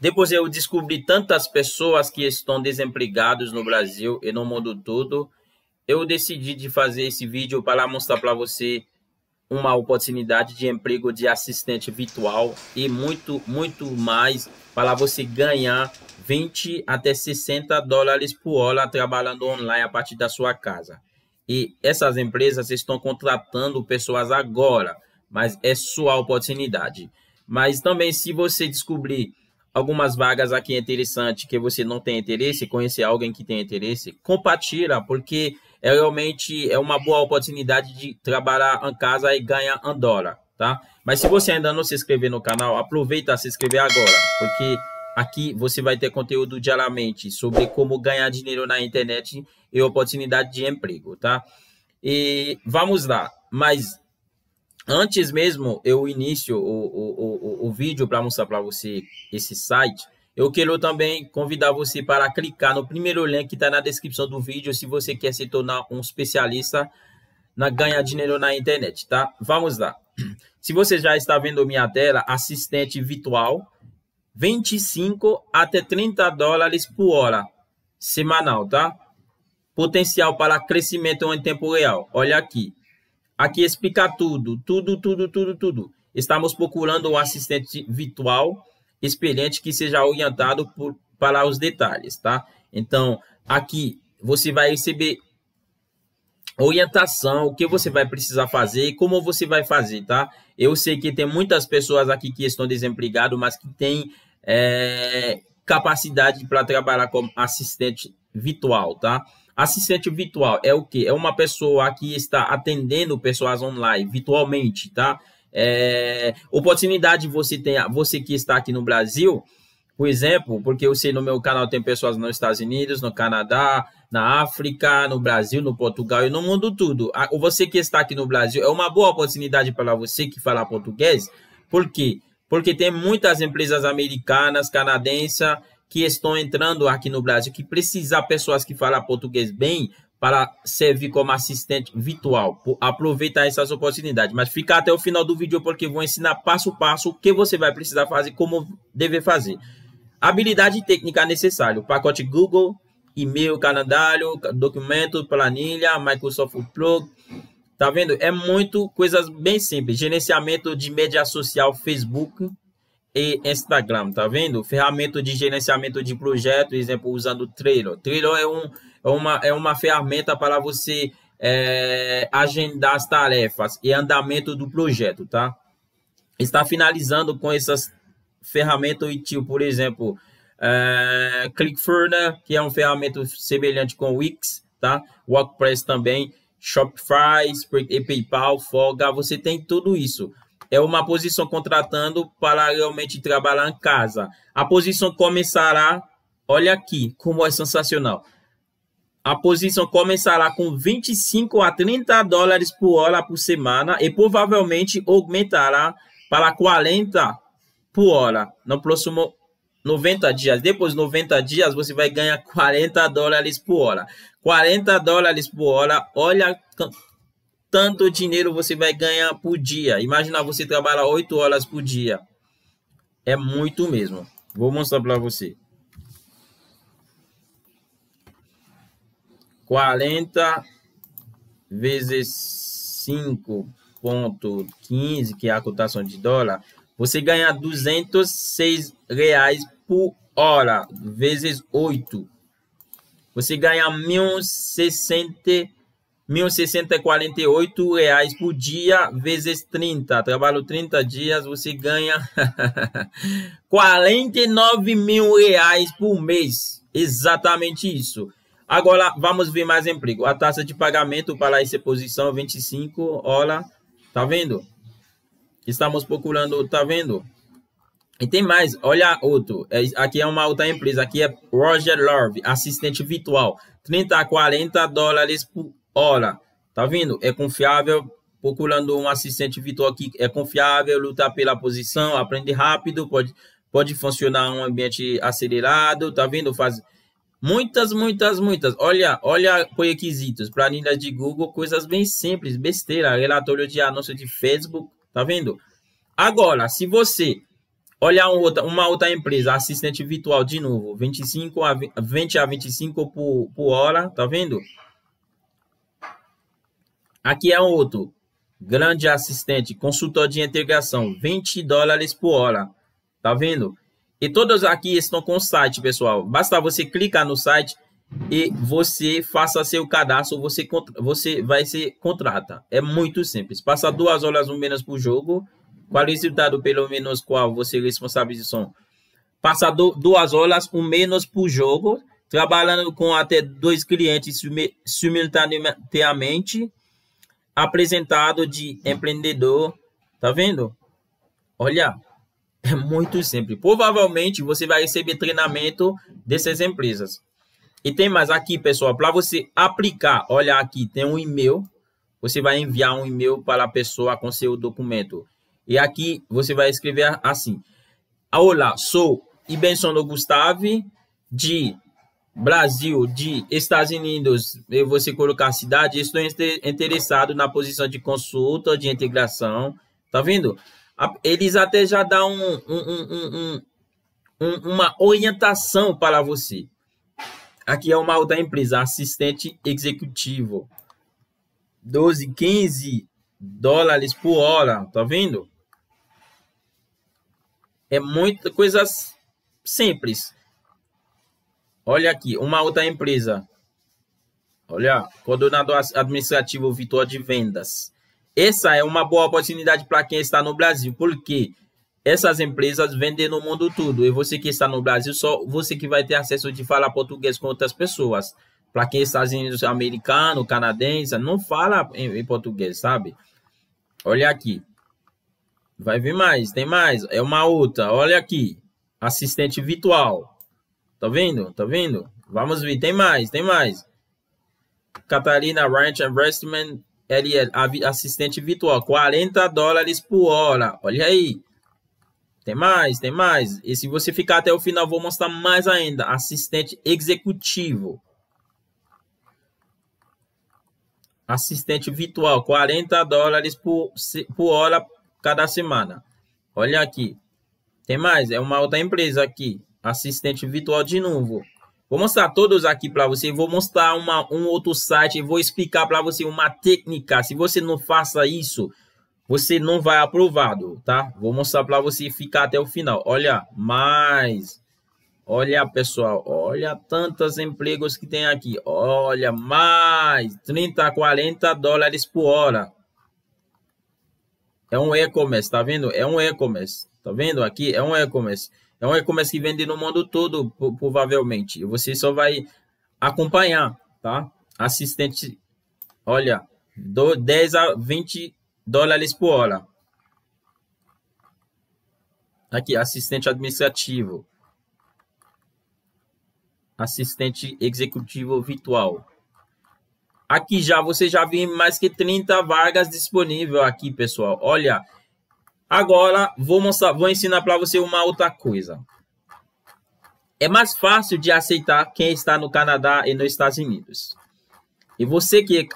Depois eu descobri tantas pessoas que estão desempregadas no Brasil e no mundo todo. Eu decidi de fazer esse vídeo para mostrar para você uma oportunidade de emprego de assistente virtual e muito, muito mais para você ganhar 20 até 60 dólares por hora trabalhando online a partir da sua casa. E essas empresas estão contratando pessoas agora, mas é sua oportunidade. Mas também se você descobrir algumas vagas aqui interessantes interessante que você não tem interesse, conhecer alguém que tem interesse, compartilha, porque é realmente é uma boa oportunidade de trabalhar em casa e ganhar em dólar, tá? Mas se você ainda não se inscreveu no canal, aproveita se inscrever agora, porque aqui você vai ter conteúdo diariamente sobre como ganhar dinheiro na internet e oportunidade de emprego, tá? E vamos lá, mas Antes mesmo eu inicio o, o, o, o vídeo para mostrar para você esse site, eu quero também convidar você para clicar no primeiro link que está na descrição do vídeo se você quer se tornar um especialista na ganhar dinheiro na internet, tá? Vamos lá. Se você já está vendo minha tela, assistente virtual, 25 até 30 dólares por hora semanal, tá? Potencial para crescimento em tempo real. Olha aqui, aqui explica tudo, tudo, tudo, tudo, tudo. Estamos procurando um assistente virtual experiente que seja orientado por, para os detalhes, tá? Então, aqui você vai receber orientação, o que você vai precisar fazer e como você vai fazer, tá? Eu sei que tem muitas pessoas aqui que estão desempregadas, mas que têm é, capacidade para trabalhar como assistente virtual, tá? Assistente virtual é o que? É uma pessoa que está atendendo pessoas online, virtualmente, tá? É, oportunidade você tem, você que está aqui no Brasil, por exemplo, porque eu sei no meu canal tem pessoas nos Estados Unidos, no Canadá, na África, no Brasil, no Portugal e no mundo tudo. Você que está aqui no Brasil, é uma boa oportunidade para você que fala português, por quê? Porque tem muitas empresas americanas, canadenses, que estão entrando aqui no Brasil, que precisa pessoas que falam português bem para servir como assistente virtual. Aproveitar essas oportunidades. Mas fica até o final do vídeo porque vou ensinar passo a passo o que você vai precisar fazer, como deve fazer. Habilidade técnica necessária. O pacote Google, e-mail, calendário, documento, planilha, Microsoft Outlook. Tá vendo? É muito coisas bem simples. Gerenciamento de mídia social, Facebook, e Instagram, tá vendo? Ferramenta de gerenciamento de projeto, exemplo, usando Trello. Trello é, um, é, uma, é uma ferramenta para você é, agendar as tarefas e andamento do projeto, tá? Está finalizando com essas ferramentas útil, tipo, por exemplo, é, ClickFurner, né? que é uma ferramenta semelhante com Wix, tá? WordPress também, Shopify, e PayPal, Folga, você tem tudo isso é uma posição contratando para realmente trabalhar em casa. A posição começará, olha aqui, como é sensacional. A posição começará com 25 a 30 dólares por hora por semana e provavelmente aumentará para 40 por hora no próximo 90 dias. Depois de 90 dias, você vai ganhar 40 dólares por hora. 40 dólares por hora, olha tanto dinheiro você vai ganhar por dia. Imagina você trabalhar 8 horas por dia. É muito mesmo. Vou mostrar para você. 40 vezes 5.15, que é a cotação de dólar, você ganha 206 reais por hora, vezes 8. Você ganha 1.060 1.648 reais por dia, vezes 30. Trabalho 30 dias, você ganha 49 mil reais por mês. Exatamente isso. Agora, vamos ver mais emprego. A taxa de pagamento para essa posição 25, olha, tá vendo? Estamos procurando, tá vendo? E tem mais, olha outro. É, aqui é uma outra empresa, aqui é Roger Love, assistente virtual. 30 a 40 dólares por Olha, tá vendo? É confiável. Procurando um assistente virtual aqui? é confiável, lutar pela posição, aprende rápido, pode, pode funcionar um ambiente acelerado, tá vendo? Faz muitas, muitas, muitas. Olha, olha requisitos, planilhas de Google, coisas bem simples, besteira, relatório de anúncio de Facebook, tá vendo? Agora, se você olhar uma outra empresa, assistente virtual de novo, 25 a 20 a 25 por, por hora, tá vendo? Aqui é outro grande assistente, consultor de integração, 20 dólares por hora. Tá vendo? E todos aqui estão com o site, pessoal. Basta você clicar no site e você faça seu cadastro, você, você vai se contrata. É muito simples. Passa duas horas ou menos por jogo. Qual o resultado pelo menos qual você é responsável responsabilização? Passa do, duas horas ou menos por jogo, trabalhando com até dois clientes simultaneamente apresentado de empreendedor, tá vendo? Olha, é muito simples. Provavelmente você vai receber treinamento dessas empresas. E tem mais aqui, pessoal, para você aplicar, olha aqui, tem um e-mail. Você vai enviar um e-mail para a pessoa com seu documento. E aqui você vai escrever assim: Olá, sou Ibenson Gustave de Brasil, de Estados Unidos, você colocar cidade, estou interessado na posição de consulta, de integração, tá vendo? Eles até já dão um, um, um, uma orientação para você. Aqui é o mal da empresa, assistente executivo. 12, 15 dólares por hora, tá vendo? É muita coisa simples. Olha aqui, uma outra empresa. Olha, coordenador administrativo Vitor de Vendas. Essa é uma boa oportunidade para quem está no Brasil, porque essas empresas vendem no mundo todo. E você que está no Brasil, só você que vai ter acesso de falar português com outras pessoas. Para quem está Unidos americano, canadense, não fala em, em português, sabe? Olha aqui. Vai vir mais, tem mais. É uma outra. Olha aqui. Assistente virtual. Tá vendo? Tá vendo? Vamos ver. Tem mais, tem mais. Catarina Ranch Investment, ele é assistente virtual. 40 dólares por hora. Olha aí. Tem mais, tem mais. E se você ficar até o final, vou mostrar mais ainda. Assistente executivo. Assistente virtual, 40 dólares por, por hora cada semana. Olha aqui. Tem mais, é uma outra empresa aqui assistente virtual de novo. Vou mostrar todos aqui para você. Vou mostrar uma, um outro site. Vou explicar para você uma técnica. Se você não faça isso, você não vai aprovado, tá? Vou mostrar para você ficar até o final. Olha, mais. Olha, pessoal. Olha tantos empregos que tem aqui. Olha, mais 30, 40 dólares por hora. É um e-commerce, tá vendo? É um e-commerce. Tá vendo aqui? É um e-commerce. É então, como e-commerce que vende no mundo todo, provavelmente. você só vai acompanhar, tá? Assistente, olha, do 10 a 20 dólares por hora. Tá aqui, assistente administrativo. Assistente executivo virtual. Aqui já, você já vê mais que 30 vagas disponíveis aqui, pessoal. Olha, Agora, vou, mostrar, vou ensinar para você uma outra coisa. É mais fácil de aceitar quem está no Canadá e nos Estados Unidos. E você que,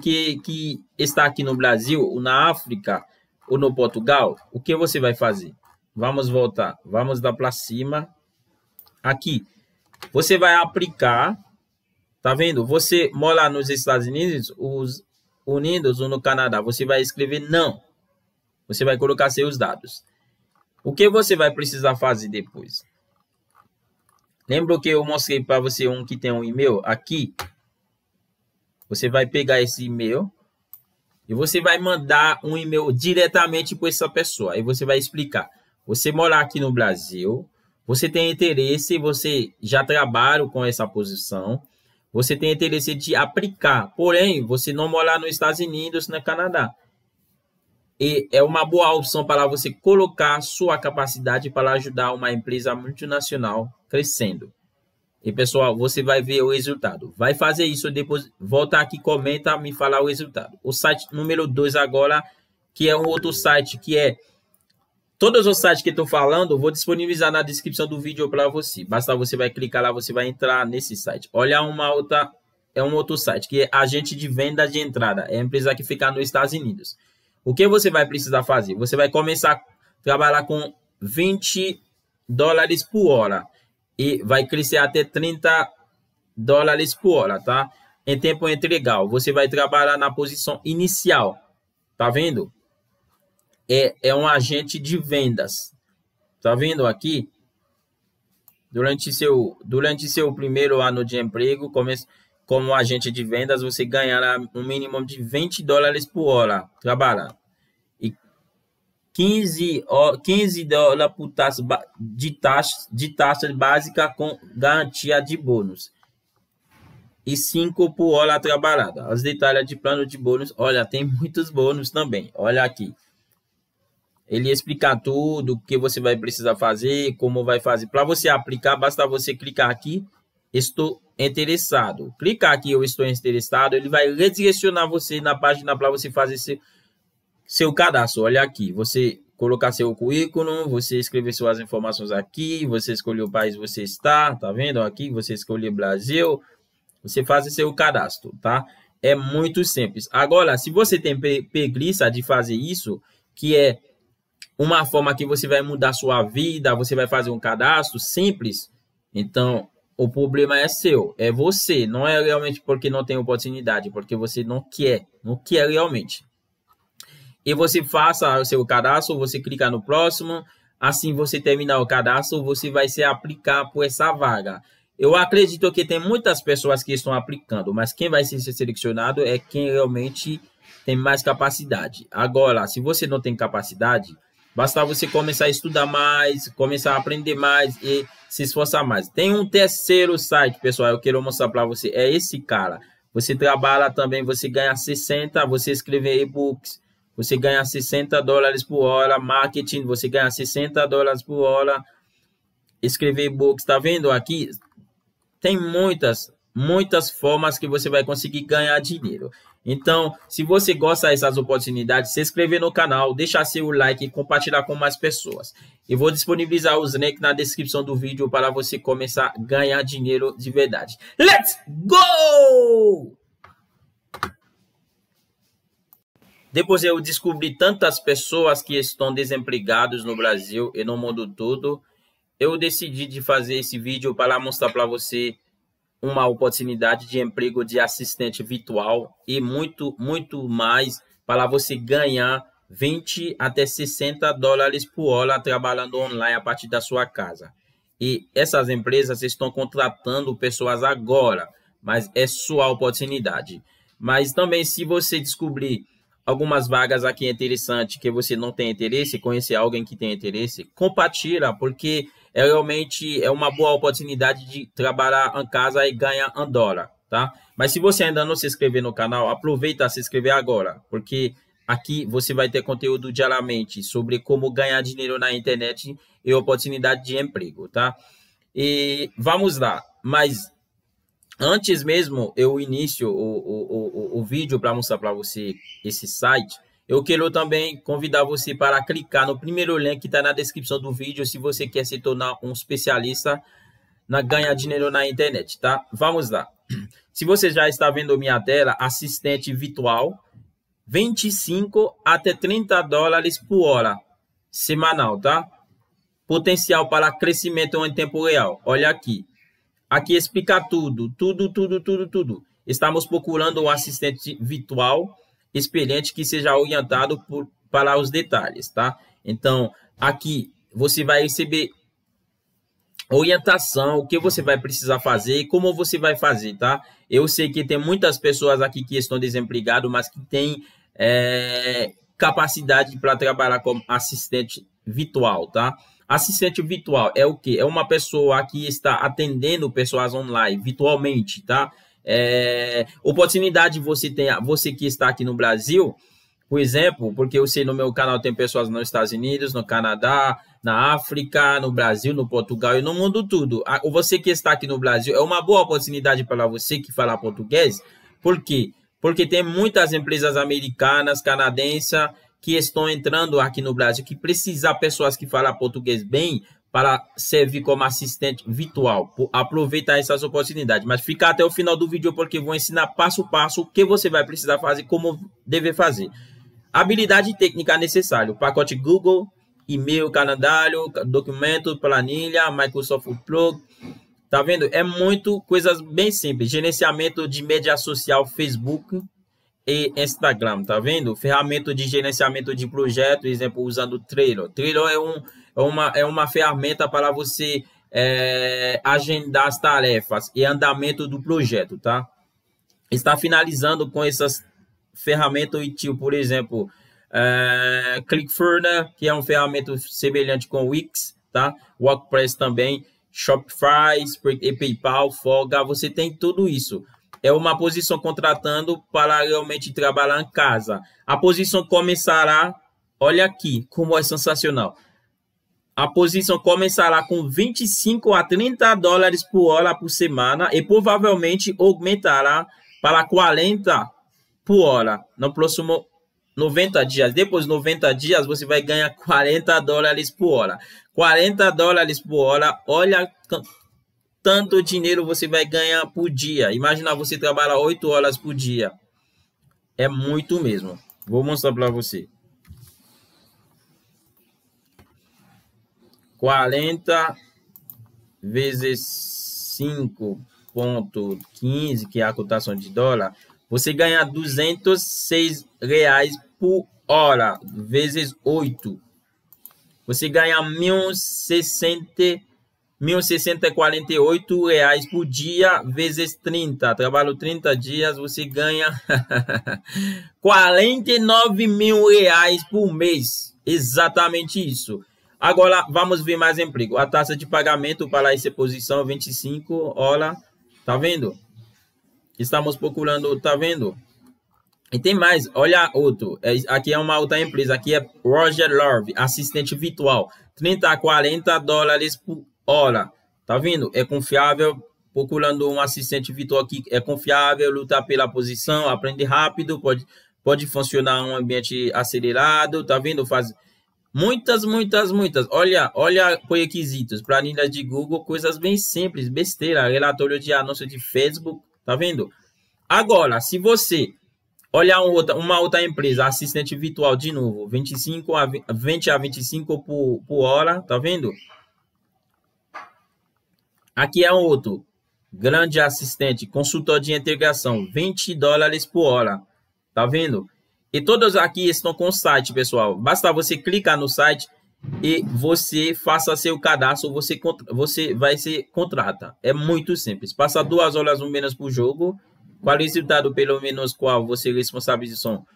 que, que está aqui no Brasil, ou na África, ou no Portugal, o que você vai fazer? Vamos voltar. Vamos dar para cima. Aqui. Você vai aplicar. Tá vendo? Você mora nos Estados Unidos, os Unidos ou no Canadá. Você vai escrever não. Você vai colocar seus dados. O que você vai precisar fazer depois? Lembra que eu mostrei para você um que tem um e-mail aqui? Você vai pegar esse e-mail e você vai mandar um e-mail diretamente para essa pessoa. E você vai explicar. Você mora aqui no Brasil, você tem interesse, você já trabalha com essa posição, você tem interesse de aplicar, porém, você não mora nos Estados Unidos, no Canadá e é uma boa opção para você colocar sua capacidade para ajudar uma empresa multinacional crescendo. E pessoal, você vai ver o resultado. Vai fazer isso depois, volta aqui, comenta, me falar o resultado. O site número 2 agora, que é um outro site que é todos os sites que estou falando, vou disponibilizar na descrição do vídeo para você. Basta você vai clicar lá, você vai entrar nesse site. Olha uma outra é um outro site que é agente de venda de entrada, é a empresa que fica nos Estados Unidos. O que você vai precisar fazer? Você vai começar a trabalhar com 20 dólares por hora e vai crescer até 30 dólares por hora, tá? Em tempo integral. você vai trabalhar na posição inicial, tá vendo? É, é um agente de vendas, tá vendo aqui? Durante seu, durante seu primeiro ano de emprego, começa como agente de vendas, você ganhará um mínimo de 20 dólares por hora trabalhado E 15, 15 dólares por taxa de, taxa, de taxa básica com garantia de bônus. E 5 por hora trabalhada. Os detalhes de plano de bônus. Olha, tem muitos bônus também. Olha aqui. Ele explica tudo o que você vai precisar fazer, como vai fazer. Para você aplicar, basta você clicar aqui. Estou interessado. Clicar aqui, eu estou interessado, ele vai redirecionar você na página para você fazer seu, seu cadastro. Olha aqui, você colocar seu currículo, você escrever suas informações aqui, você escolher o país você está, tá vendo? Aqui você escolher Brasil, você faz seu cadastro, tá? É muito simples. Agora, se você tem preguiça de fazer isso, que é uma forma que você vai mudar sua vida, você vai fazer um cadastro simples, então o problema é seu, é você, não é realmente porque não tem oportunidade, porque você não quer, não quer realmente. E você faça o seu cadastro, você clica no próximo, assim você terminar o cadastro, você vai se aplicar por essa vaga. Eu acredito que tem muitas pessoas que estão aplicando, mas quem vai ser selecionado é quem realmente tem mais capacidade. Agora, se você não tem capacidade, Basta você começar a estudar mais, começar a aprender mais e se esforçar mais. Tem um terceiro site, pessoal, eu quero mostrar para você. É esse cara. Você trabalha também, você ganha 60, você escreve e-books, você ganha 60 dólares por hora, marketing, você ganha 60 dólares por hora, escrever e-books, tá vendo aqui? Tem muitas, muitas formas que você vai conseguir ganhar dinheiro. Então, se você gosta dessas oportunidades, se inscrever no canal, deixar seu like e compartilhar com mais pessoas. E vou disponibilizar os links na descrição do vídeo para você começar a ganhar dinheiro de verdade. Let's go! Depois eu descobri tantas pessoas que estão desempregadas no Brasil e no mundo todo. Eu decidi de fazer esse vídeo para mostrar para você uma oportunidade de emprego de assistente virtual e muito, muito mais para você ganhar 20 até 60 dólares por hora trabalhando online a partir da sua casa. E essas empresas estão contratando pessoas agora, mas é sua oportunidade. Mas também, se você descobrir algumas vagas aqui interessantes que você não tem interesse, conhecer alguém que tem interesse, compartilha, porque é realmente é uma boa oportunidade de trabalhar em casa e ganhar Andorra, tá? Mas se você ainda não se inscreveu no canal, aproveita se inscrever agora, porque aqui você vai ter conteúdo diariamente sobre como ganhar dinheiro na internet e oportunidade de emprego, tá? E vamos lá, mas antes mesmo eu inicio o, o, o, o vídeo para mostrar para você esse site, eu quero também convidar você para clicar no primeiro link que está na descrição do vídeo se você quer se tornar um especialista na ganhar dinheiro na internet, tá? Vamos lá. Se você já está vendo minha tela, assistente virtual, 25 até 30 dólares por hora semanal, tá? Potencial para crescimento em tempo real. Olha aqui. Aqui explica tudo, tudo, tudo, tudo, tudo. Estamos procurando um assistente virtual experiente que seja orientado por, para os detalhes, tá? Então, aqui você vai receber orientação, o que você vai precisar fazer e como você vai fazer, tá? Eu sei que tem muitas pessoas aqui que estão desempregadas, mas que têm é, capacidade para trabalhar como assistente virtual, tá? Assistente virtual é o que? É uma pessoa que está atendendo pessoas online virtualmente, tá? é, oportunidade você tem, você que está aqui no Brasil, por exemplo, porque eu sei no meu canal tem pessoas nos Estados Unidos, no Canadá, na África, no Brasil, no Portugal e no mundo tudo. Você que está aqui no Brasil, é uma boa oportunidade para você que fala português, por quê? Porque tem muitas empresas americanas, canadenses, que estão entrando aqui no Brasil, que precisa pessoas que falam português bem para servir como assistente virtual. Aproveitar essas oportunidades, mas fica até o final do vídeo porque vou ensinar passo a passo o que você vai precisar fazer, como dever fazer. Habilidade técnica necessária, o pacote Google, e-mail, calendário, documento, planilha, Microsoft Word. Tá vendo? É muito coisas bem simples. Gerenciamento de mídia social, Facebook e Instagram, tá vendo? Ferramenta de gerenciamento de projeto, exemplo, usando Trello. Trello é um é uma, é uma ferramenta para você é, agendar as tarefas e andamento do projeto, tá? Está finalizando com essas ferramentas útil, por exemplo, é, ClickFurner, né? que é uma ferramenta semelhante com Wix, tá? WordPress também, Shopify, e PayPal, Folga, você tem tudo isso. É uma posição contratando para realmente trabalhar em casa. A posição começará, olha aqui, como é sensacional a posição começará com 25 a 30 dólares por hora por semana e provavelmente aumentará para 40 por hora no próximo 90 dias. Depois de 90 dias, você vai ganhar 40 dólares por hora. 40 dólares por hora, olha tanto dinheiro você vai ganhar por dia. Imagina você trabalhar 8 horas por dia. É muito mesmo. Vou mostrar para você. 40 vezes 5,15, que é a cotação de dólar, você ganha 206 reais por hora, vezes 8. Você ganha 1.060, 1.648 reais por dia, vezes 30. Trabalho 30 dias, você ganha 49 mil reais por mês. Exatamente isso. Agora vamos ver mais emprego. A taxa de pagamento para essa posição 25, olha, tá vendo? Estamos procurando, tá vendo? E tem mais, olha outro. É, aqui é uma outra empresa, aqui é Roger Love, assistente virtual. 30 a 40 dólares por hora. Tá vendo? É confiável, procurando um assistente virtual que é confiável, luta pela posição, aprende rápido, pode, pode funcionar em um ambiente acelerado, tá vendo? Faz, Muitas, muitas, muitas. Olha, olha requisitos. Planilhas de Google, coisas bem simples, besteira. Relatório de anúncio de Facebook, tá vendo? Agora, se você olhar outra, uma outra empresa, assistente virtual de novo, 25 a 20 a 25 por, por hora, tá vendo? Aqui é um outro. Grande assistente, consultor de integração, 20 dólares por hora. Tá vendo? E todas aqui estão com o site, pessoal. Basta você clicar no site e você faça seu cadastro, você, você vai se contrata. É muito simples. Passa duas horas ou menos por jogo. Qual é o resultado pelo menos qual você é responsabilização?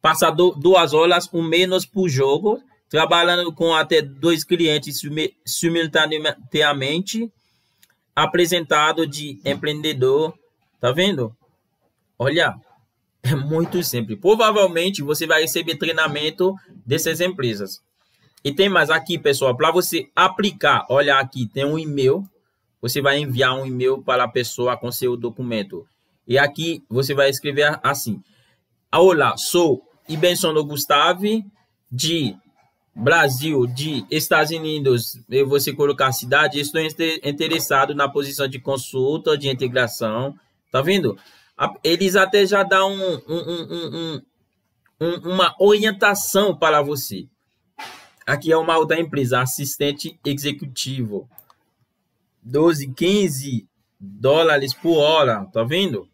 Passa do, duas horas ou menos por jogo, trabalhando com até dois clientes simultaneamente, apresentado de empreendedor. Tá vendo? Olha, é muito simples. Provavelmente você vai receber treinamento dessas empresas. E tem mais aqui, pessoal, para você aplicar, olha aqui, tem um e-mail. Você vai enviar um e-mail para a pessoa com seu documento. E aqui você vai escrever assim: Olá, sou Ibensono Gustavo de Brasil, de Estados Unidos. E você colocar cidade, estou interessado na posição de consulta de integração. Tá vendo? eles até já dão um, um, um, uma orientação para você. Aqui é o mal da empresa, assistente executivo. 12, 15 dólares por hora, tá vendo?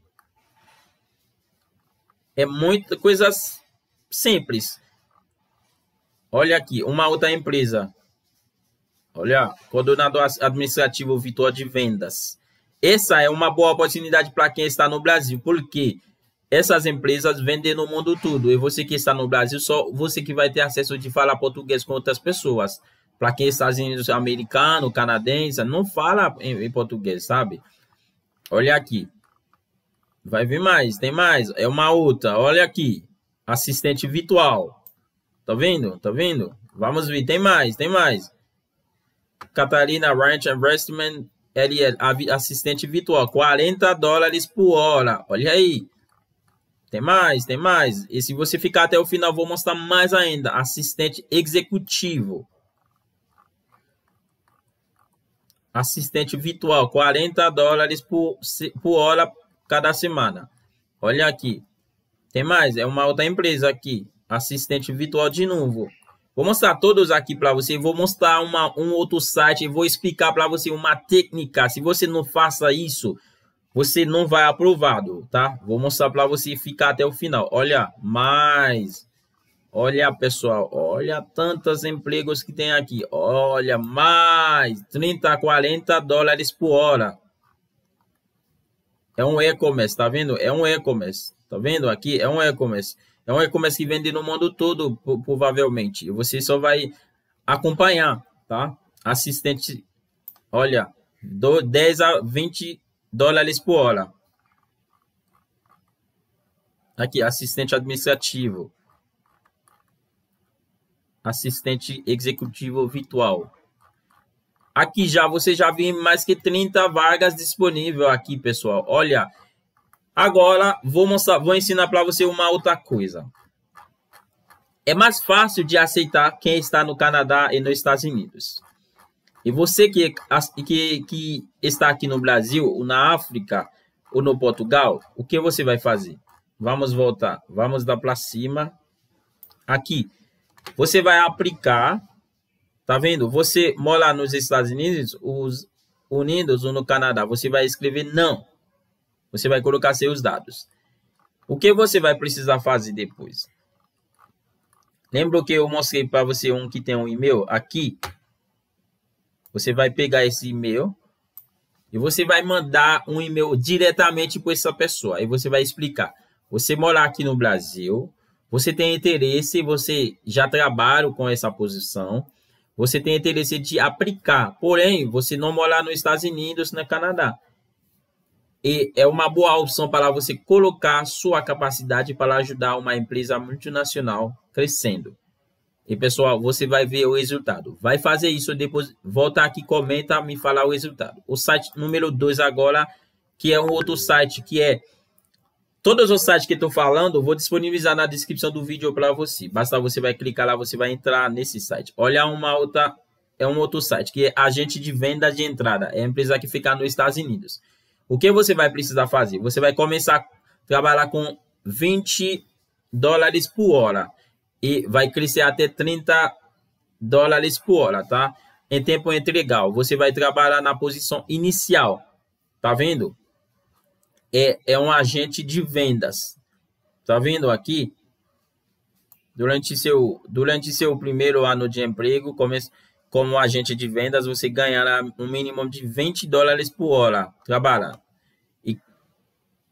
É muita coisa simples. Olha aqui, uma outra empresa. Olha, coordenador administrativo Vitor de Vendas. Essa é uma boa oportunidade para quem está no Brasil, porque essas empresas vendem no mundo todo. E você que está no Brasil, só você que vai ter acesso de falar português com outras pessoas. Para quem está Unidos americano, canadense, não fala em, em português, sabe? Olha aqui. Vai vir mais, tem mais. É uma outra. Olha aqui. Assistente virtual. Tá vendo? Tá vendo? Vamos ver. Tem mais, tem mais. Catarina Ranch Investment LL é assistente virtual, 40 dólares por hora. Olha aí. Tem mais, tem mais. E se você ficar até o final, vou mostrar mais ainda. Assistente executivo. Assistente virtual, 40 dólares por, por hora cada semana. Olha aqui. Tem mais, é uma outra empresa aqui. Assistente virtual de novo. Vou mostrar todos aqui para você. Vou mostrar uma, um outro site. Vou explicar para você uma técnica. Se você não faça isso, você não vai aprovado, tá? Vou mostrar para você ficar até o final. Olha, mais. Olha, pessoal. Olha tantos empregos que tem aqui. Olha, mais 30, 40 dólares por hora. É um e-commerce, tá vendo? É um e-commerce. Tá vendo aqui? É um e-commerce. É então, como e que vende no mundo todo, provavelmente. você só vai acompanhar, tá? Assistente, olha, do 10 a 20 dólares por hora. Aqui, assistente administrativo. Assistente executivo virtual. Aqui já, você já vê mais que 30 vagas disponíveis aqui, pessoal. Olha, Agora, vou, mostrar, vou ensinar para você uma outra coisa. É mais fácil de aceitar quem está no Canadá e nos Estados Unidos. E você que, que, que está aqui no Brasil, ou na África, ou no Portugal, o que você vai fazer? Vamos voltar. Vamos dar para cima. Aqui. Você vai aplicar. Tá vendo? Você mora nos Estados Unidos, os Unidos ou no Canadá. Você vai escrever não. Você vai colocar seus dados. O que você vai precisar fazer depois? Lembra que eu mostrei para você um que tem um e-mail aqui? Você vai pegar esse e-mail e você vai mandar um e-mail diretamente para essa pessoa. E você vai explicar. Você mora aqui no Brasil, você tem interesse, você já trabalha com essa posição, você tem interesse de aplicar, porém, você não mora nos Estados Unidos, no Canadá e é uma boa opção para você colocar sua capacidade para ajudar uma empresa multinacional crescendo. E pessoal, você vai ver o resultado. Vai fazer isso depois, volta aqui, comenta, me falar o resultado. O site número 2 agora, que é um outro site que é todos os sites que estou falando, vou disponibilizar na descrição do vídeo para você. Basta você vai clicar lá, você vai entrar nesse site. Olha uma outra é um outro site que é agente de venda de entrada, é a empresa que fica nos Estados Unidos. O que você vai precisar fazer? Você vai começar a trabalhar com 20 dólares por hora e vai crescer até 30 dólares por hora, tá? Em tempo integral. você vai trabalhar na posição inicial, tá vendo? É, é um agente de vendas, tá vendo aqui? Durante seu, durante seu primeiro ano de emprego, começa como agente de vendas, você ganhará um mínimo de 20 dólares por hora trabalhar. E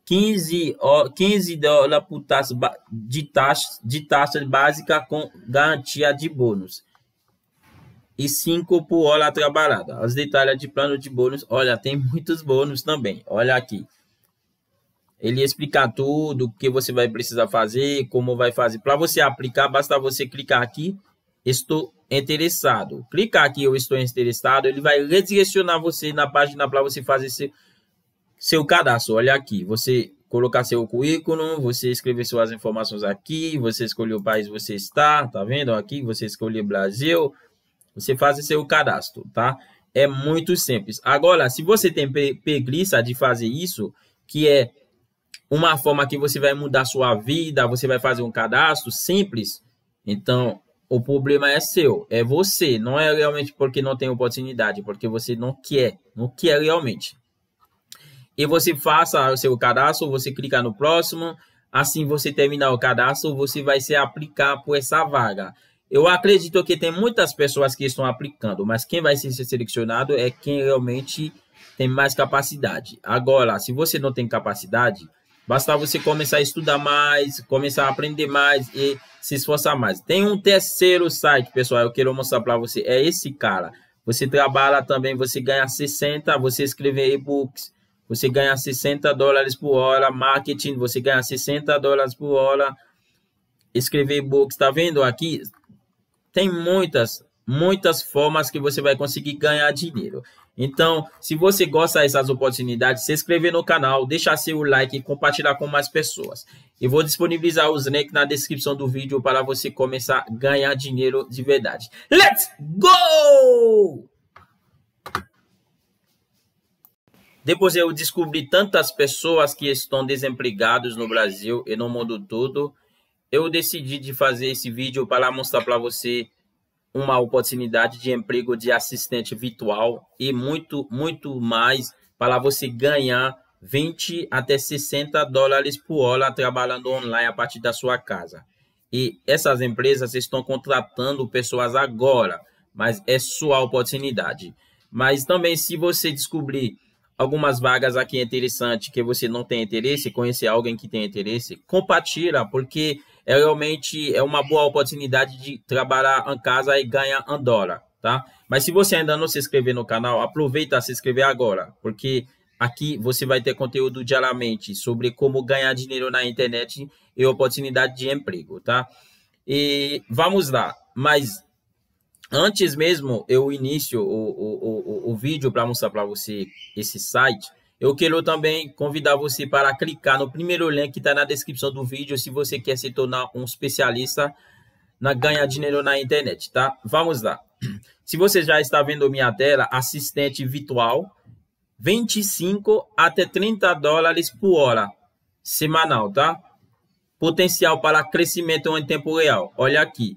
15, 15 dólares por taxa de, taxa, de taxa básica com garantia de bônus. E 5 por hora trabalhada. Os detalhes de plano de bônus. Olha, tem muitos bônus também. Olha aqui. Ele explica tudo o que você vai precisar fazer, como vai fazer. Para você aplicar, basta você clicar aqui. Estou interessado. Clicar aqui, eu estou interessado, ele vai redirecionar você na página para você fazer seu, seu cadastro. Olha aqui, você colocar seu currículo, você escrever suas informações aqui, você escolheu o país você está, tá vendo? Aqui você escolheu Brasil, você faz seu cadastro, tá? É muito simples. Agora, se você tem preguiça de fazer isso, que é uma forma que você vai mudar sua vida, você vai fazer um cadastro simples, então o problema é seu, é você, não é realmente porque não tem oportunidade, porque você não quer, não quer realmente. E você faça o seu cadastro, você clica no próximo, assim você terminar o cadastro, você vai se aplicar por essa vaga. Eu acredito que tem muitas pessoas que estão aplicando, mas quem vai ser selecionado é quem realmente tem mais capacidade. Agora, se você não tem capacidade, basta você começar a estudar mais, começar a aprender mais e se esforçar mais. Tem um terceiro site, pessoal, eu quero mostrar para você. É esse cara. Você trabalha também, você ganha 60, você escreve e-books, você ganha 60 dólares por hora, marketing, você ganha 60 dólares por hora, escrever e-books, tá vendo aqui? Tem muitas, muitas formas que você vai conseguir ganhar dinheiro. Então, se você gosta dessas oportunidades, se inscrever no canal, deixar seu like e compartilhar com mais pessoas. E vou disponibilizar os links na descrição do vídeo para você começar a ganhar dinheiro de verdade. Let's go! Depois eu descobri tantas pessoas que estão desempregadas no Brasil e no mundo todo. Eu decidi de fazer esse vídeo para mostrar para você uma oportunidade de emprego de assistente virtual e muito, muito mais para você ganhar 20 até 60 dólares por hora trabalhando online a partir da sua casa. E essas empresas estão contratando pessoas agora, mas é sua oportunidade. Mas também, se você descobrir algumas vagas aqui interessantes que você não tem interesse, conhecer alguém que tem interesse, compartilha, porque é realmente é uma boa oportunidade de trabalhar em casa e ganhar um dólar, tá? Mas se você ainda não se inscrever no canal, aproveita se inscrever agora, porque Aqui você vai ter conteúdo diariamente sobre como ganhar dinheiro na internet e oportunidade de emprego, tá? E vamos lá, mas antes mesmo eu inicio o, o, o, o vídeo para mostrar para você esse site, eu quero também convidar você para clicar no primeiro link que está na descrição do vídeo se você quer se tornar um especialista na ganhar dinheiro na internet, tá? Vamos lá. Se você já está vendo minha tela, assistente virtual, 25 até 30 dólares por hora semanal, tá? Potencial para crescimento em tempo real. Olha aqui.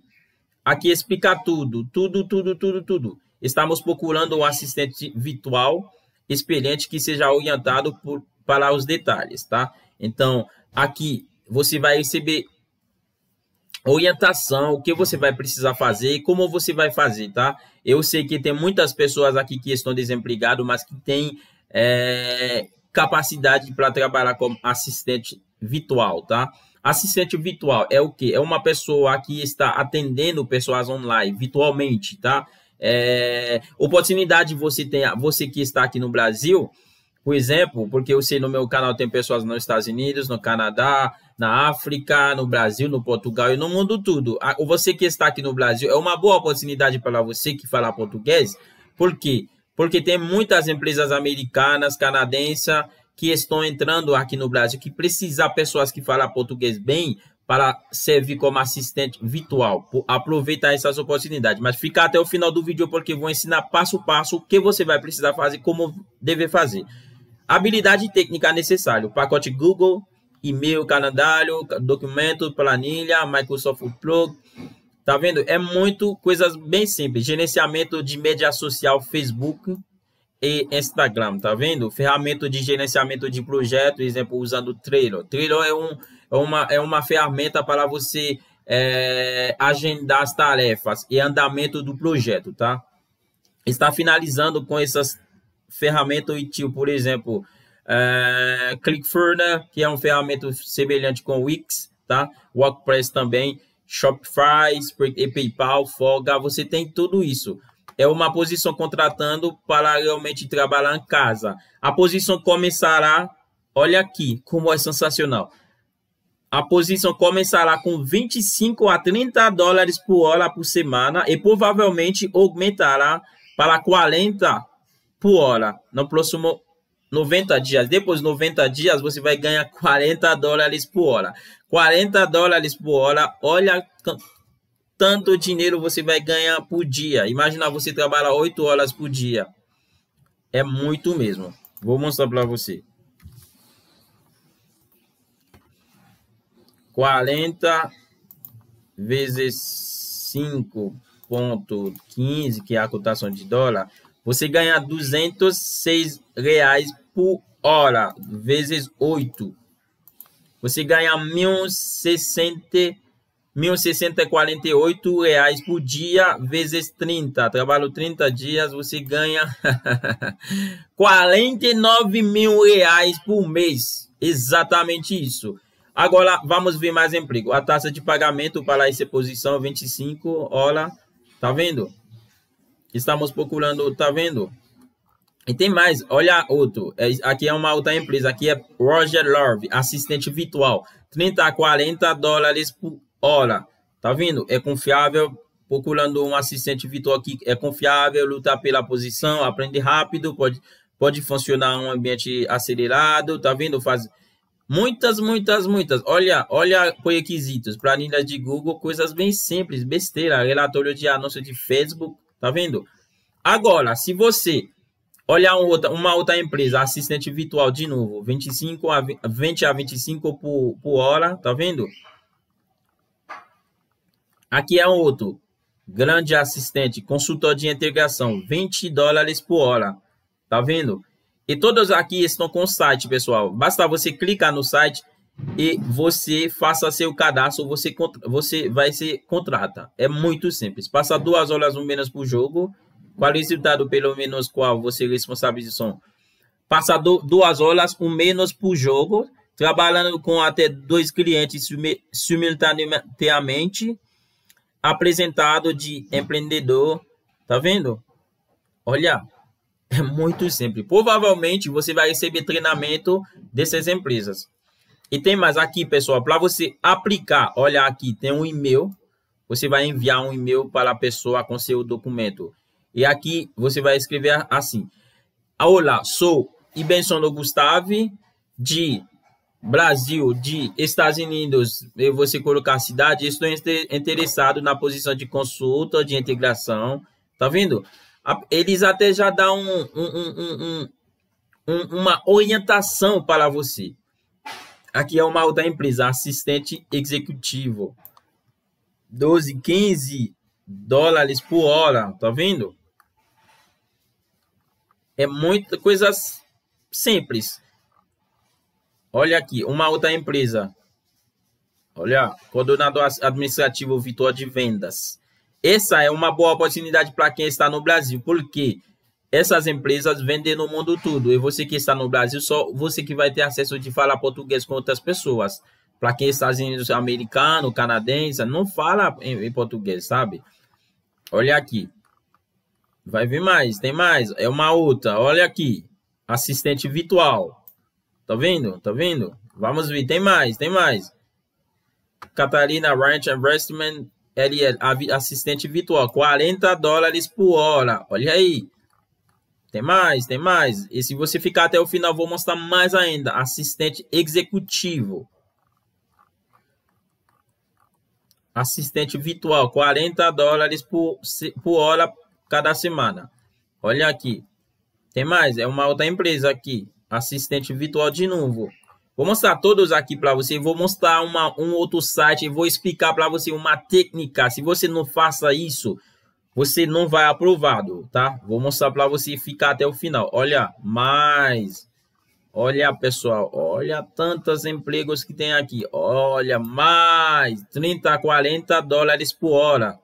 Aqui explica tudo, tudo, tudo, tudo, tudo. Estamos procurando um assistente virtual experiente que seja orientado por, para os detalhes, tá? Então, aqui você vai receber orientação, o que você vai precisar fazer e como você vai fazer, tá? Eu sei que tem muitas pessoas aqui que estão desempregadas, mas que tem é, capacidade para trabalhar como assistente virtual, tá? Assistente virtual é o que? É uma pessoa que está atendendo pessoas online, virtualmente, tá? É, oportunidade você tem, você que está aqui no Brasil, por exemplo, porque eu sei no meu canal tem pessoas nos Estados Unidos, no Canadá, na África, no Brasil, no Portugal e no mundo tudo. Você que está aqui no Brasil, é uma boa oportunidade para você que fala português, porque porque tem muitas empresas americanas, canadenses, que estão entrando aqui no Brasil, que precisa pessoas que falam português bem para servir como assistente virtual. Aproveitar essas oportunidades. Mas fica até o final do vídeo, porque vou ensinar passo a passo o que você vai precisar fazer, como deve fazer. Habilidade técnica necessária. O pacote Google, e-mail, calendário, documento, planilha, Microsoft Outlook, Tá vendo? É muito coisas bem simples. Gerenciamento de mídia social, Facebook e Instagram, tá vendo? Ferramenta de gerenciamento de projeto, exemplo, usando Trello. Trello é, um, é, uma, é uma ferramenta para você é, agendar as tarefas e andamento do projeto, tá? Está finalizando com essas ferramentas útil, por exemplo, é, ClickFurner, que é uma ferramenta semelhante com Wix, tá? WordPress também Shopify, e PayPal, Folga, você tem tudo isso. É uma posição contratando para realmente trabalhar em casa. A posição começará, olha aqui, como é sensacional. A posição começará com 25 a 30 dólares por hora por semana e provavelmente aumentará para 40 por hora no próximo 90 dias. Depois de 90 dias, você vai ganhar 40 dólares por hora. 40 dólares por hora, olha tanto dinheiro você vai ganhar por dia. Imagina você trabalhar 8 horas por dia. É muito mesmo. Vou mostrar para você. 40 vezes 5.15, que é a cotação de dólar, você ganha 206 reais por hora, vezes 8. Você ganha 1.060, 1.648 reais por dia, vezes 30. Trabalho 30 dias, você ganha 49 mil reais por mês. Exatamente isso. Agora, vamos ver mais emprego. A taxa de pagamento para essa posição é 25, hora. tá vendo? Estamos procurando, tá vendo? E tem mais, olha outro. É, aqui é uma outra empresa, aqui é Roger Love, assistente virtual. 30 a 40 dólares por hora. Tá vendo? É confiável, procurando um assistente virtual que é confiável, luta pela posição, aprende rápido, pode, pode funcionar um ambiente acelerado, tá vendo? Faz muitas, muitas, muitas. Olha, olha requisitos, planilhas de Google, coisas bem simples, besteira, relatório de anúncio de Facebook, Tá vendo? Agora, se você olhar um outra, uma outra empresa, assistente virtual de novo, 25 a 20 a 25 por, por hora, tá vendo? Aqui é um outro grande assistente, consultor de integração, 20 dólares por hora, tá vendo? E todos aqui estão com site, pessoal. Basta você clicar no site e você faça seu cadastro, você, você vai ser contrata. É muito simples. Passa duas horas ou menos por jogo. Qual é o resultado pelo menos qual você é som? Passa do, duas horas ou menos por jogo, trabalhando com até dois clientes simultaneamente, apresentado de empreendedor. Tá vendo? Olha, é muito simples. Provavelmente você vai receber treinamento dessas empresas. E tem mais aqui, pessoal, para você aplicar, olha aqui, tem um e-mail. Você vai enviar um e-mail para a pessoa com seu documento. E aqui você vai escrever assim: Olá, sou Ibensono Gustave de Brasil, de Estados Unidos. E você colocar cidade, estou interessado na posição de consulta de integração. Tá vendo? Eles até já dão um, um, um, uma orientação para você. Aqui é o mal da empresa, assistente executivo. 12, 15 dólares por hora, tá vendo? É muita coisa simples. Olha aqui, uma outra empresa. Olha, coordenador administrativo Vitor de Vendas. Essa é uma boa oportunidade para quem está no Brasil, porque essas empresas vendem no mundo tudo. E você que está no Brasil, só você que vai ter acesso de falar português com outras pessoas. Para quem está Unidos americano, canadense, não fala em, em, português, sabe? Olha aqui. Vai vir mais, tem mais. É uma outra. Olha aqui. Assistente virtual. Tá vendo? Tá vendo? Vamos ver. Tem mais, tem mais. Catarina Ranch Investment LL, assistente virtual. 40 dólares por hora. Olha aí. Tem mais, tem mais. E se você ficar até o final, vou mostrar mais ainda. Assistente executivo. Assistente virtual, 40 dólares por, por hora cada semana. Olha aqui. Tem mais, é uma outra empresa aqui. Assistente virtual de novo. Vou mostrar todos aqui para você. Vou mostrar uma, um outro site. Vou explicar para você uma técnica. Se você não faça isso, você não vai aprovado, tá? Vou mostrar para você ficar até o final. Olha, mais. Olha, pessoal, olha tantos empregos que tem aqui. Olha, mais 30, 40 dólares por hora.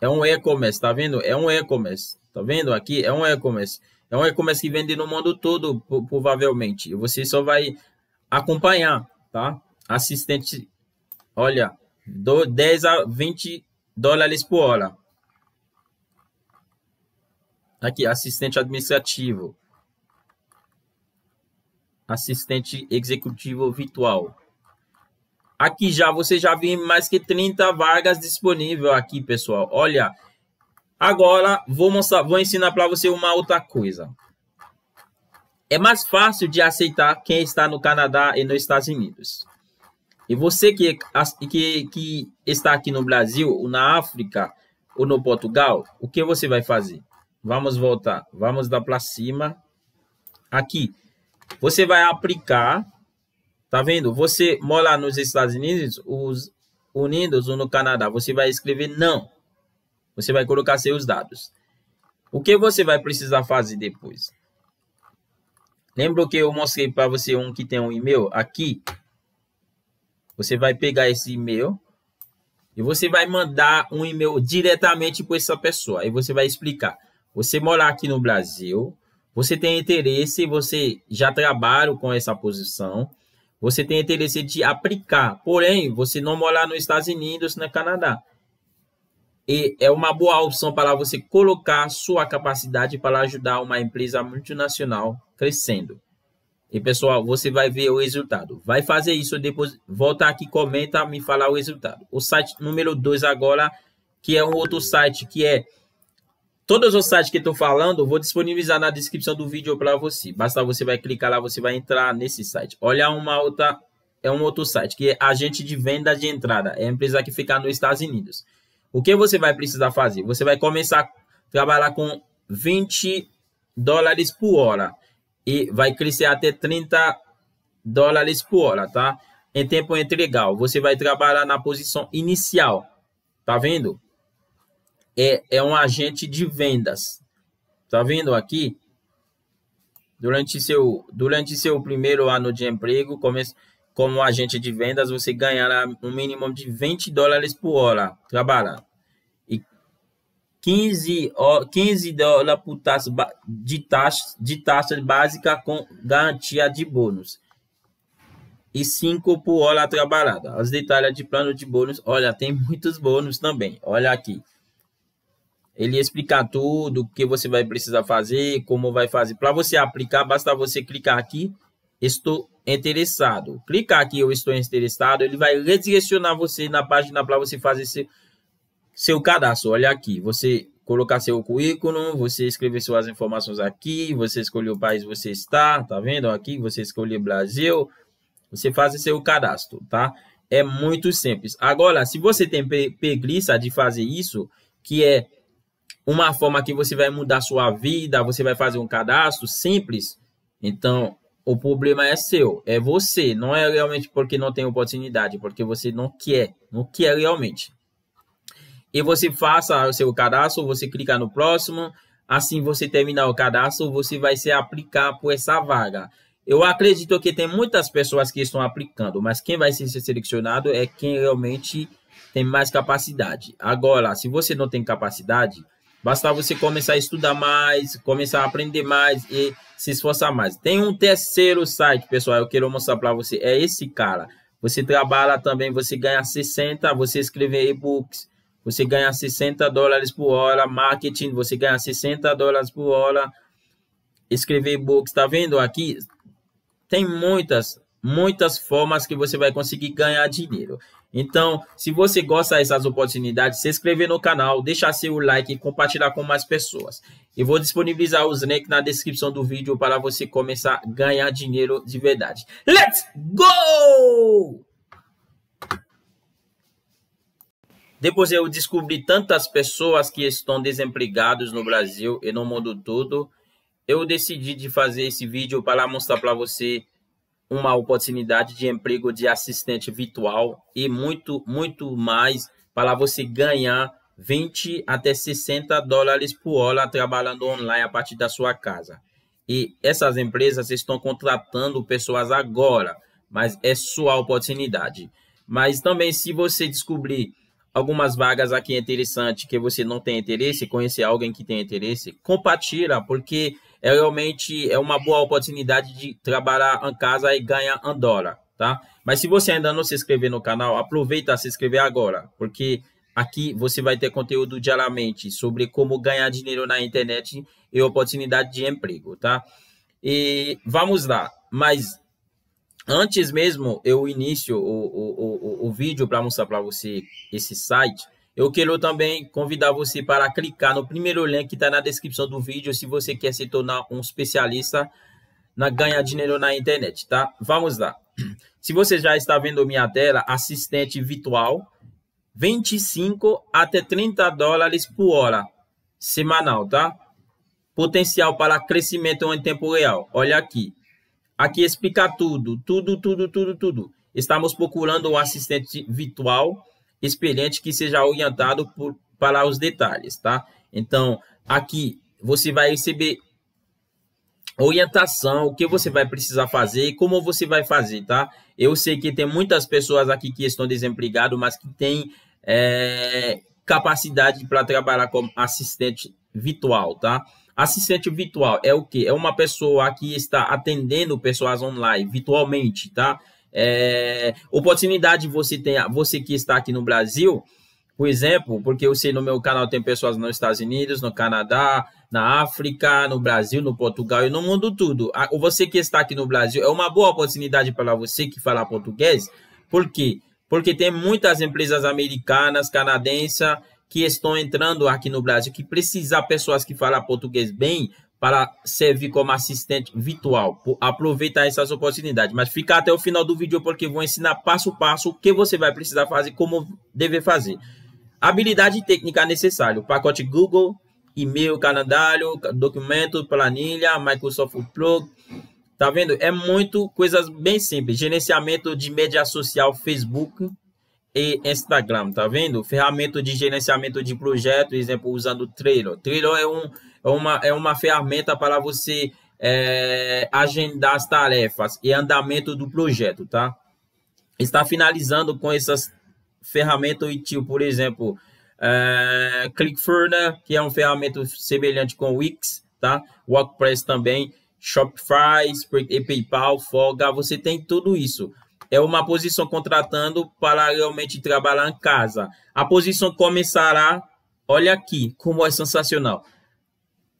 É um e-commerce, tá vendo? É um e-commerce. Tá vendo aqui? É um e-commerce. É um e-commerce que vende no mundo todo, provavelmente. E você só vai acompanhar, tá? Assistente, olha, do 10 a 20 dólares por hora. Aqui, assistente administrativo. Assistente executivo virtual. Aqui já, você já viu mais que 30 vagas disponíveis aqui, pessoal. Olha, agora vou mostrar, vou ensinar para você uma outra coisa. É mais fácil de aceitar quem está no Canadá e nos Estados Unidos. E você que, que, que está aqui no Brasil, ou na África, ou no Portugal, o que você vai fazer? Vamos voltar. Vamos dar para cima. Aqui. Você vai aplicar. Tá vendo? Você mora nos Estados Unidos, os Unidos ou no Canadá. Você vai escrever não. Você vai colocar seus dados. O que você vai precisar fazer depois? Lembra que eu mostrei para você um que tem um e-mail aqui? Você vai pegar esse e-mail e você vai mandar um e-mail diretamente para essa pessoa. Aí você vai explicar. Você mora aqui no Brasil, você tem interesse, você já trabalha com essa posição, você tem interesse de aplicar, porém, você não mora nos Estados Unidos, no Canadá. E é uma boa opção para você colocar sua capacidade para ajudar uma empresa multinacional crescendo. E pessoal, você vai ver o resultado. Vai fazer isso depois, volta aqui, comenta, me falar o resultado. O site número 2 agora, que é um outro site que é todos os sites que estou falando, vou disponibilizar na descrição do vídeo para você. Basta você vai clicar lá, você vai entrar nesse site. Olha uma outra é um outro site que é agente de venda de entrada, é a empresa que fica nos Estados Unidos. O que você vai precisar fazer? Você vai começar a trabalhar com 20 dólares por hora e vai crescer até 30 dólares por hora, tá? Em tempo integral, você vai trabalhar na posição inicial, tá vendo? É, é um agente de vendas, tá vendo aqui? Durante seu, durante seu primeiro ano de emprego, como, como agente de vendas, você ganhará um mínimo de 20 dólares por hora trabalhando. 15, 15 dólares por taxa de, taxa de taxa básica com garantia de bônus e 5 por hora trabalhada. Os detalhes de plano de bônus, olha, tem muitos bônus também. Olha aqui. Ele explica tudo o que você vai precisar fazer, como vai fazer. Para você aplicar, basta você clicar aqui, estou interessado. Clicar aqui, eu estou interessado, ele vai redirecionar você na página para você fazer seu seu cadastro. Olha aqui, você colocar seu currículo, você escrever suas informações aqui, você escolhe o país você está, tá vendo? Aqui você escolhe Brasil, você faz seu cadastro, tá? É muito simples. Agora, se você tem preguiça de fazer isso, que é uma forma que você vai mudar sua vida, você vai fazer um cadastro simples, então o problema é seu, é você, não é realmente porque não tem oportunidade, porque você não quer, não quer realmente e você faça o seu cadastro, você clica no próximo. Assim você terminar o cadastro, você vai se aplicar por essa vaga. Eu acredito que tem muitas pessoas que estão aplicando, mas quem vai ser selecionado é quem realmente tem mais capacidade. Agora, se você não tem capacidade, basta você começar a estudar mais, começar a aprender mais e se esforçar mais. Tem um terceiro site, pessoal, eu quero mostrar para você, é esse cara. Você trabalha também, você ganha 60, você escreve e-books, você ganha 60 dólares por hora, marketing, você ganha 60 dólares por hora, escrever books, tá vendo aqui? Tem muitas, muitas formas que você vai conseguir ganhar dinheiro. Então, se você gosta dessas oportunidades, se inscrever no canal, deixar seu like e compartilhar com mais pessoas. Eu vou disponibilizar os links na descrição do vídeo para você começar a ganhar dinheiro de verdade. Let's go! Depois eu descobri tantas pessoas que estão desempregadas no Brasil e no mundo todo. Eu decidi de fazer esse vídeo para mostrar para você uma oportunidade de emprego de assistente virtual e muito, muito mais para você ganhar 20 até 60 dólares por hora trabalhando online a partir da sua casa. E essas empresas estão contratando pessoas agora, mas é sua oportunidade. Mas também se você descobrir algumas vagas aqui interessantes interessante que você não tem interesse, conhecer alguém que tem interesse, compartilha, porque é realmente é uma boa oportunidade de trabalhar em casa e ganhar em dólar, tá? Mas se você ainda não se inscreveu no canal, aproveita se inscrever agora, porque aqui você vai ter conteúdo diariamente sobre como ganhar dinheiro na internet e oportunidade de emprego, tá? E vamos lá, mas Antes mesmo eu inicio o, o, o, o vídeo para mostrar para você esse site, eu quero também convidar você para clicar no primeiro link que está na descrição do vídeo se você quer se tornar um especialista na ganhar dinheiro na internet, tá? Vamos lá. Se você já está vendo minha tela, assistente virtual, 25 até 30 dólares por hora semanal, tá? Potencial para crescimento em tempo real. Olha aqui, Aqui explica tudo, tudo, tudo, tudo, tudo. Estamos procurando um assistente virtual experiente que seja orientado por, para os detalhes, tá? Então, aqui você vai receber orientação, o que você vai precisar fazer e como você vai fazer, tá? Eu sei que tem muitas pessoas aqui que estão desempregadas, mas que têm é, capacidade para trabalhar como assistente virtual, tá? Assistente virtual é o que? É uma pessoa que está atendendo pessoas online, virtualmente, tá? É, oportunidade você tem, você que está aqui no Brasil, por exemplo, porque eu sei no meu canal tem pessoas nos Estados Unidos, no Canadá, na África, no Brasil, no Portugal e no mundo tudo. Você que está aqui no Brasil, é uma boa oportunidade para você que fala português, por quê? Porque tem muitas empresas americanas, canadenses, que estão entrando aqui no Brasil, que precisa pessoas que falam português bem para servir como assistente virtual. Aproveitar essas oportunidades. Mas fica até o final do vídeo porque vou ensinar passo a passo o que você vai precisar fazer, como deve fazer. Habilidade técnica necessária. O pacote Google, e-mail, calendário, documento, planilha, Microsoft Outlook. Tá vendo? É muito coisas bem simples. Gerenciamento de mídia social, Facebook, e Instagram, tá vendo? Ferramenta de gerenciamento de projeto, exemplo, usando Trello. Trello é, um, é, uma, é uma ferramenta para você é, agendar as tarefas e andamento do projeto, tá? Está finalizando com essas ferramentas útil, por exemplo, é, ClickFurner, né? que é uma ferramenta semelhante com Wix, tá? WordPress também, Shopify, e PayPal, Folga, você tem tudo isso é uma posição contratando para realmente trabalhar em casa. A posição começará, olha aqui, como é sensacional.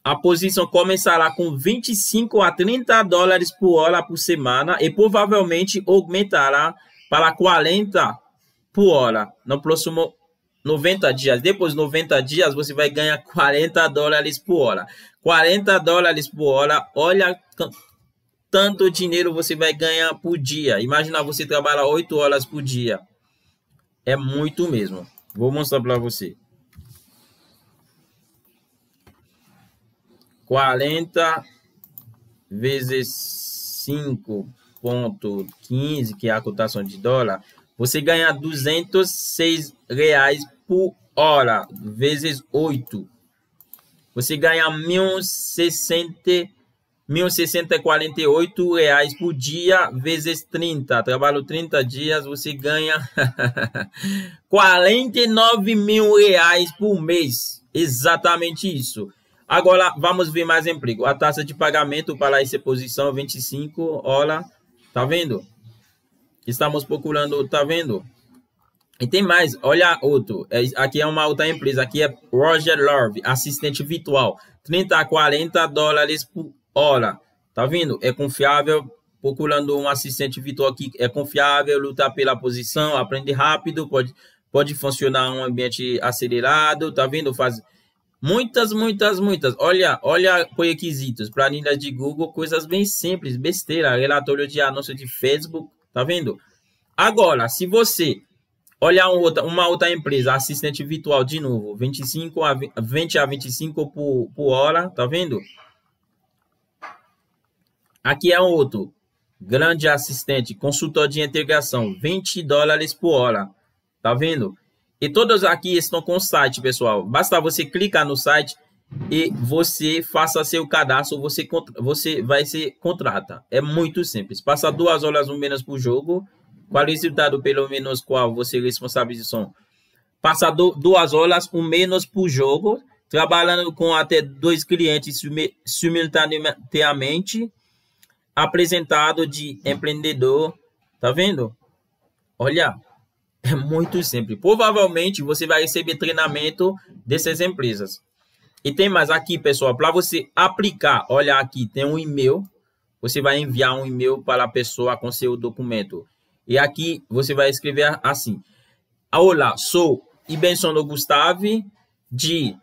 A posição começará com 25 a 30 dólares por hora por semana e provavelmente aumentará para 40 por hora no próximo 90 dias. Depois de 90 dias, você vai ganhar 40 dólares por hora. 40 dólares por hora, olha tanto dinheiro você vai ganhar por dia. Imagina você trabalhar 8 horas por dia. É muito mesmo. Vou mostrar para você. 40 vezes 5.15, que é a cotação de dólar, você ganha 206 reais por hora, vezes 8. Você ganha 1.060 1.648 reais por dia, vezes 30. Trabalho 30 dias, você ganha 49 mil reais por mês. Exatamente isso. Agora, vamos ver mais emprego. A taxa de pagamento para essa posição 25, olha, tá vendo? Estamos procurando, tá vendo? E tem mais, olha outro. É, aqui é uma outra empresa, aqui é Roger Love, assistente virtual. 30 a 40 dólares por Olha, tá vendo? É confiável. Procurando um assistente virtual aqui? é confiável, lutar pela posição, aprende rápido, pode, pode funcionar um ambiente acelerado, tá vendo? Faz muitas, muitas, muitas. Olha, olha requisitos, planilhas de Google, coisas bem simples, besteira, relatório de anúncio de Facebook, tá vendo? Agora, se você olhar uma outra empresa, assistente virtual de novo, 25 a 20 a 25 por, por hora, tá vendo? Aqui é outro grande assistente, consultor de integração, 20 dólares por hora. Tá vendo? E todos aqui estão com o site, pessoal. Basta você clicar no site e você faça seu cadastro, você, você vai se contrata. É muito simples. Passa duas horas ou menos por jogo. Qual o resultado pelo menos qual você é responsável responsabilização? Passa do, duas horas ou menos por jogo, trabalhando com até dois clientes simultaneamente apresentado de empreendedor. Tá vendo? Olha, é muito simples. Provavelmente você vai receber treinamento dessas empresas. E tem mais aqui, pessoal, para você aplicar. Olha aqui, tem um e-mail. Você vai enviar um e-mail para a pessoa com seu documento. E aqui você vai escrever assim: Olá, sou Ibenson Gustave de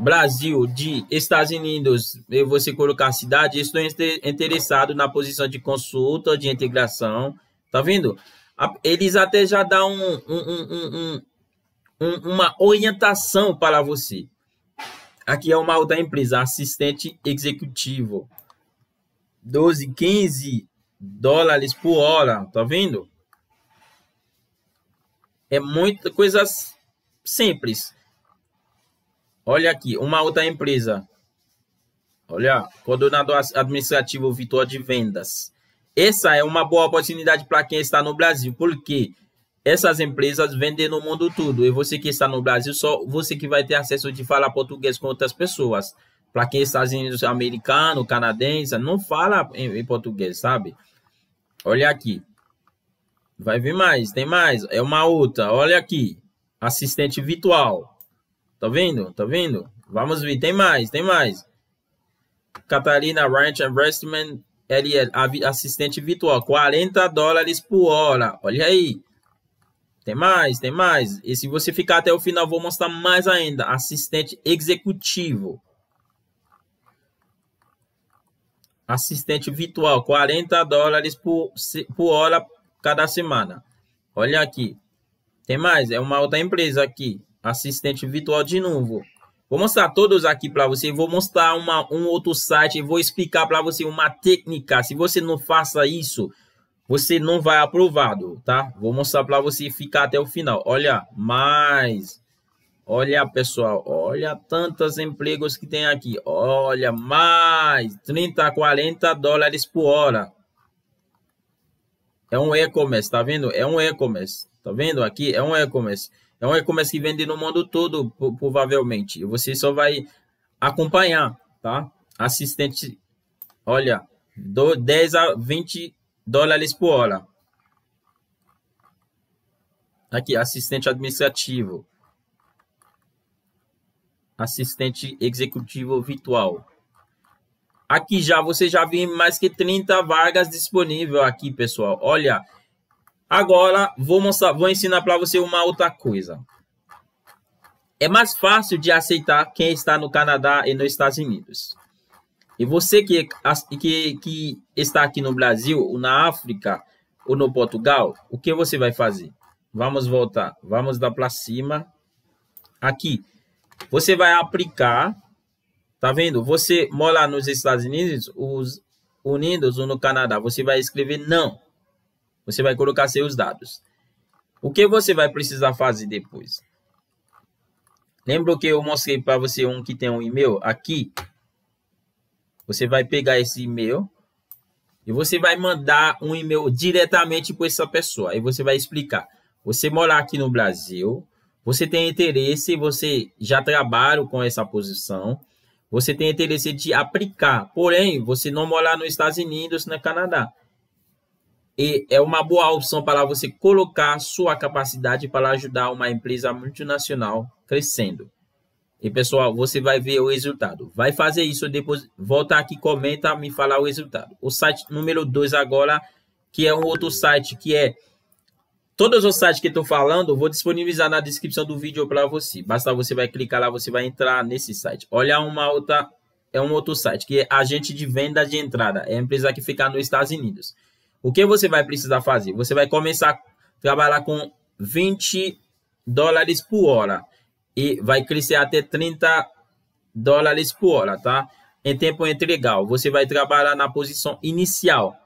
Brasil, de Estados Unidos, você colocar cidade, estou interessado na posição de consulta, de integração, tá vendo? Eles até já dão um, um, um, uma orientação para você. Aqui é o mal da empresa, assistente executivo. 12, 15 dólares por hora, tá vendo? É muita coisa simples. Olha aqui, uma outra empresa. Olha, coordenador administrativo Vitor de Vendas. Essa é uma boa oportunidade para quem está no Brasil, porque essas empresas vendem no mundo todo. E você que está no Brasil, só você que vai ter acesso de falar português com outras pessoas. Para quem está Unidos americano, canadense, não fala em, em português, sabe? Olha aqui. Vai vir mais, tem mais. É uma outra. Olha aqui. Assistente virtual. Tá vendo? Tá vendo? Vamos ver. Tem mais, tem mais. Catarina Ranch Investment, ele é assistente virtual. 40 dólares por hora. Olha aí. Tem mais, tem mais. E se você ficar até o final, vou mostrar mais ainda. Assistente executivo. Assistente virtual, 40 dólares por, por hora cada semana. Olha aqui. Tem mais, é uma outra empresa aqui assistente virtual de novo. Vou mostrar todos aqui para você. Vou mostrar uma, um outro site. Vou explicar para você uma técnica. Se você não faça isso, você não vai aprovado, tá? Vou mostrar para você ficar até o final. Olha, mais. Olha, pessoal. Olha tantos empregos que tem aqui. Olha, mais 30, 40 dólares por hora. É um e-commerce, tá vendo? É um e-commerce. Tá vendo aqui? É um e-commerce. É então, como e-commerce que vende no mundo todo, provavelmente. você só vai acompanhar, tá? Assistente, olha, do 10 a 20 dólares por hora. Aqui, assistente administrativo. Assistente executivo virtual. Aqui já, você já vê mais que 30 vagas disponíveis aqui, pessoal. Olha, Agora, vou, mostrar, vou ensinar para você uma outra coisa. É mais fácil de aceitar quem está no Canadá e nos Estados Unidos. E você que, que, que está aqui no Brasil, ou na África, ou no Portugal, o que você vai fazer? Vamos voltar. Vamos dar para cima. Aqui. Você vai aplicar. Tá vendo? Você mora nos Estados Unidos, os Unidos ou no Canadá. Você vai escrever não. Você vai colocar seus dados. O que você vai precisar fazer depois? Lembra que eu mostrei para você um que tem um e-mail aqui? Você vai pegar esse e-mail e você vai mandar um e-mail diretamente para essa pessoa. E você vai explicar. Você mora aqui no Brasil, você tem interesse, você já trabalha com essa posição, você tem interesse de aplicar, porém, você não mora nos Estados Unidos, no Canadá e é uma boa opção para você colocar sua capacidade para ajudar uma empresa multinacional crescendo. E pessoal, você vai ver o resultado. Vai fazer isso depois, volta aqui, comenta, me falar o resultado. O site número 2 agora, que é um outro site que é todos os sites que estou falando, vou disponibilizar na descrição do vídeo para você. Basta você vai clicar lá, você vai entrar nesse site. Olha uma outra é um outro site que é agente de venda de entrada, é a empresa que fica nos Estados Unidos. O que você vai precisar fazer? Você vai começar a trabalhar com 20 dólares por hora e vai crescer até 30 dólares por hora, tá? Em tempo integral. você vai trabalhar na posição inicial,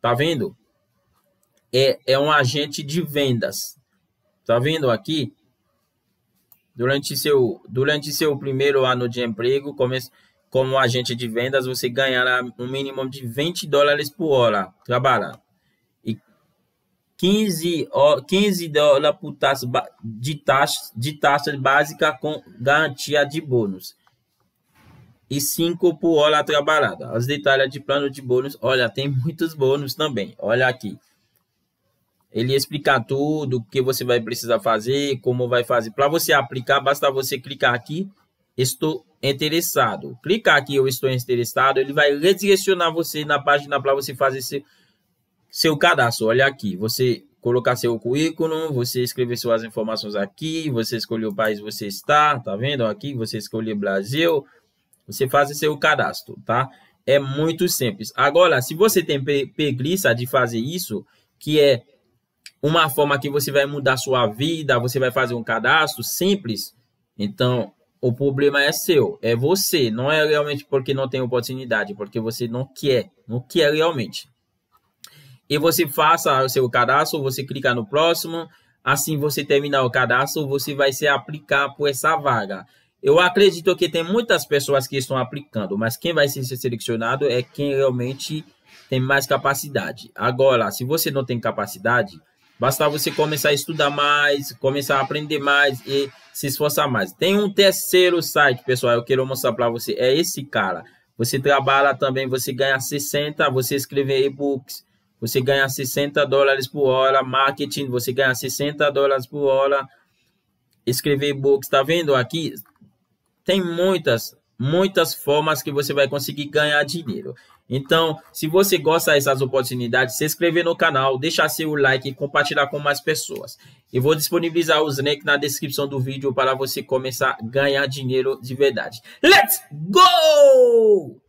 tá vendo? É, é um agente de vendas, tá vendo aqui? Durante seu, durante seu primeiro ano de emprego, começa como agente de vendas, você ganhará um mínimo de 20 dólares por hora trabalhando. E 15, 15 dólares por taxa de, taxa, de taxa básica com garantia de bônus. E 5 por hora trabalhada. Os detalhes de plano de bônus. Olha, tem muitos bônus também. Olha aqui. Ele explica tudo o que você vai precisar fazer, como vai fazer. Para você aplicar, basta você clicar aqui. Estou interessado. Clicar aqui, eu estou interessado, ele vai redirecionar você na página para você fazer seu, seu cadastro. Olha aqui, você colocar seu currículo, você escrever suas informações aqui, você escolher o país você está, tá vendo? Aqui você escolher Brasil, você faz seu cadastro, tá? É muito simples. Agora, se você tem preguiça de fazer isso, que é uma forma que você vai mudar sua vida, você vai fazer um cadastro simples, então o problema é seu, é você, não é realmente porque não tem oportunidade, porque você não quer, não quer realmente. E você faça o seu cadastro, você clica no próximo, assim você terminar o cadastro, você vai se aplicar por essa vaga. Eu acredito que tem muitas pessoas que estão aplicando, mas quem vai ser selecionado é quem realmente tem mais capacidade. Agora, se você não tem capacidade, Basta você começar a estudar mais, começar a aprender mais e se esforçar mais. Tem um terceiro site, pessoal, eu quero mostrar para você. É esse cara. Você trabalha também, você ganha 60, você escreve e-books, você ganha 60 dólares por hora, marketing, você ganha 60 dólares por hora, escrever e-books, tá vendo aqui? Tem muitas, muitas formas que você vai conseguir ganhar dinheiro. Então, se você gosta dessas oportunidades, se inscrever no canal, deixar seu like e compartilhar com mais pessoas. E vou disponibilizar os links na descrição do vídeo para você começar a ganhar dinheiro de verdade. Let's go!